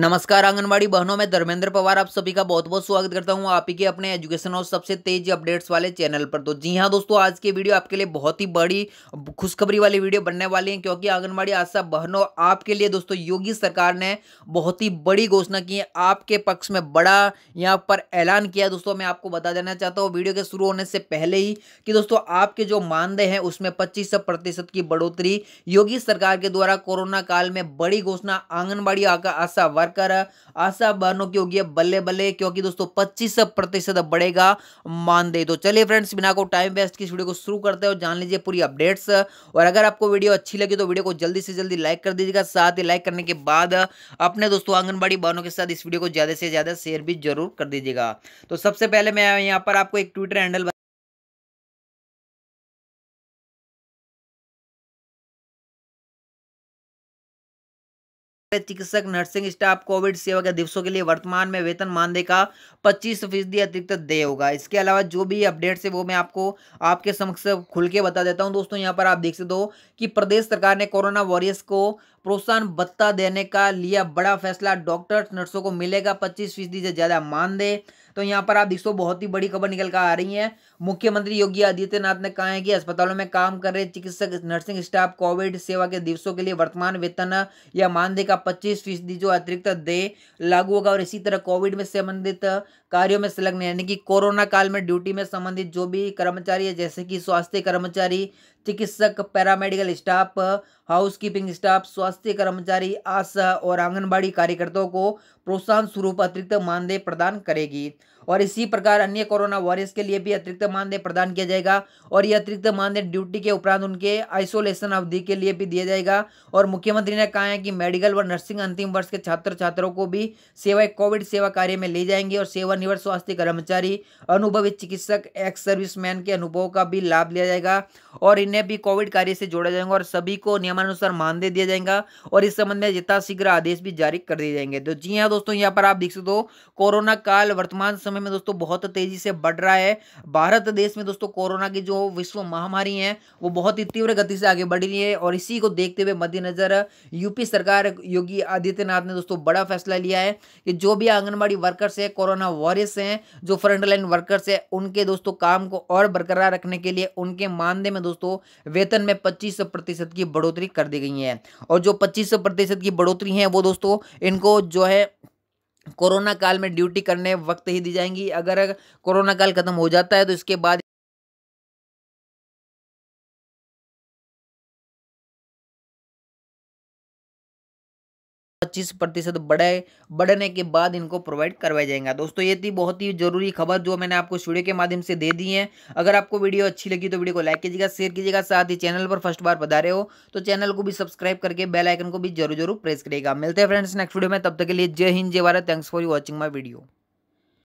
नमस्कार आंगनबाड़ी बहनों में धर्मेंद्र पवार आप सभी का बहुत बहुत स्वागत करता हूं आप ही के अपने एजुकेशन और सबसे तेज अपडेट्स वाले चैनल पर तो जी हां दोस्तों आज की वीडियो आपके लिए बहुत ही बड़ी खुशखबरी वाली वीडियो बनने वाली है क्योंकि आंगनबाड़ी आशा बहनों आपके लिए दोस्तों योगी सरकार ने बहुत ही बड़ी घोषणा की है आपके पक्ष में बड़ा यहाँ पर ऐलान किया दोस्तों मैं आपको बता देना चाहता हूँ वीडियो के शुरू होने से पहले ही कि दोस्तों आपके जो मानदेय हैं उसमें पच्चीस प्रतिशत की बढ़ोतरी योगी सरकार के द्वारा कोरोना काल में बड़ी घोषणा आंगनबाड़ी आशा वर्कर आशा बहनों की होगी बल्ले बल्ले क्योंकि दोस्तों पच्चीस प्रतिशत बढ़ेगा मानदेय तो चलिए फ्रेंड्स बिना को टाइम वेस्ट की वीडियो को शुरू करते हैं और जान लीजिए पूरी अपडेट्स और अगर आपको वीडियो अच्छी लगी तो वीडियो को जल्दी से जल्दी लाइक कर दीजिएगा साथ ही लाइक करने के बाद अपने दोस्तों आंगनबाड़ी बहनों के साथ इस वीडियो को ज़्यादा से ज़्यादा शेयर भी जरूर कर दीजिएगा तो सबसे पहले मैं यहाँ पर आपको एक ट्विटर हैंडल चिकित्सक नर्सिंग स्टाफ कोविड सेवा के दिवसों के लिए वर्तमान में वेतन मानदेय का 25 फीसदी अतिरिक्त दे होगा इसके अलावा जो भी अपडेट है वो मैं आपको आपके समक्ष खुल के बता देता हूँ दोस्तों यहाँ पर आप देख सकते हो कि प्रदेश सरकार ने कोरोना वॉरियर्स को प्रोत्साहन भत्ता देने का लिया बड़ा फैसला डॉक्टर्स नर्सों को मिलेगा पच्चीस फीसदी से ज़्यादा मानदेय तो यहाँ पर आप देख सो बहुत ही बड़ी खबर निकल कर आ रही है मुख्यमंत्री योगी आदित्यनाथ ने कहा है कि अस्पतालों में काम कर रहे चिकित्सक नर्सिंग स्टाफ कोविड सेवा के दिवसों के लिए वर्तमान वेतन या मानदेय का पच्चीस फीसदी जो अतिरिक्त दे लागू होगा और इसी तरह कोविड में संबंधित कार्यों में संलग्न यानी कि कोरोना काल में ड्यूटी में संबंधित जो भी कर्मचारी है जैसे कि स्वास्थ्य कर्मचारी चिकित्सक पैरामेडिकल स्टाफ हाउसकीपिंग स्टाफ स्वास्थ्य कर्मचारी आशा और आंगनबाड़ी कार्यकर्ताओं को प्रोत्साहन स्वरूप अतिरिक्त मानदेय प्रदान करेगी और इसी प्रकार अन्य कोरोना वॉरियर्स के लिए भी अतिरिक्त मानदेय प्रदान किया जाएगा और ये अतिरिक्त मानदेय ड्यूटी के उपरांत उनके आइसोलेशन अवधि के लिए भी दिया जाएगा और मुख्यमंत्री ने कहा है कि मेडिकल व नर्सिंग अंतिम वर्ष के छात्र छात्रों को भी सेवा कोविड सेवा कार्य में ले जाएंगे और सेवानिवृत्त स्वास्थ्य कर्मचारी अनुभवी चिकित्सक एक्स सर्विसमैन के अनुभव का भी लाभ लिया जाएगा और इन्हें भी कोविड कार्य से जोड़ा जाएगा और सभी को नियमानुसार मानदेय दिया जाएगा और इस संबंध में यथाशीघ्र आदेश भी जारी कर दिए जाएंगे तो जी हाँ दोस्तों यहाँ पर आप देख सकते हो कोरोना काल वर्तमान समय समय में दोस्तों बहुत तेजी से बढ़ रहा है भारत देश में दोस्तों कोरोना की जो विश्व महामारी है वो बहुत ही तीव्र गति से आगे बढ़ रही है और इसी को देखते हुए मद्देनजर यूपी सरकार योगी आदित्यनाथ ने दोस्तों बड़ा फैसला लिया है कि जो भी आंगनबाड़ी वर्कर्स है कोरोना वॉरियर्स हैं जो फ्रंटलाइन वर्कर्स है उनके दोस्तों काम को और बरकरार रखने के लिए उनके मानदेय में दोस्तों वेतन में पच्चीस प्रतिशत की बढ़ोतरी कर दी गई है और जो पच्चीस प्रतिशत की बढ़ोतरी है वो दोस्तों इनको जो है कोरोना काल में ड्यूटी करने वक्त ही दी जाएंगी अगर कोरोना काल खत्म हो जाता है तो इसके बाद पच्चीस प्रतिशत बढ़े बढ़ने के बाद इनको प्रोवाइड करवाया जाएगा दोस्तों ये थी बहुत ही जरूरी खबर जो मैंने आपको स्टूडियो के माध्यम से दे दी है अगर आपको वीडियो अच्छी लगी तो वीडियो को लाइक कीजिएगा शेयर कीजिएगा साथ ही चैनल पर फर्स्ट बार बता रहे हो तो चैनल को भी सब्सक्राइब करके बेल आइकन को भी जरूर जरूर प्रेस करिएगा मिलते हैं फ्रेंड्स नेक्स्ट वीडियो में तब तक के लिए जय हिंद जय Bharat thanks for watching my video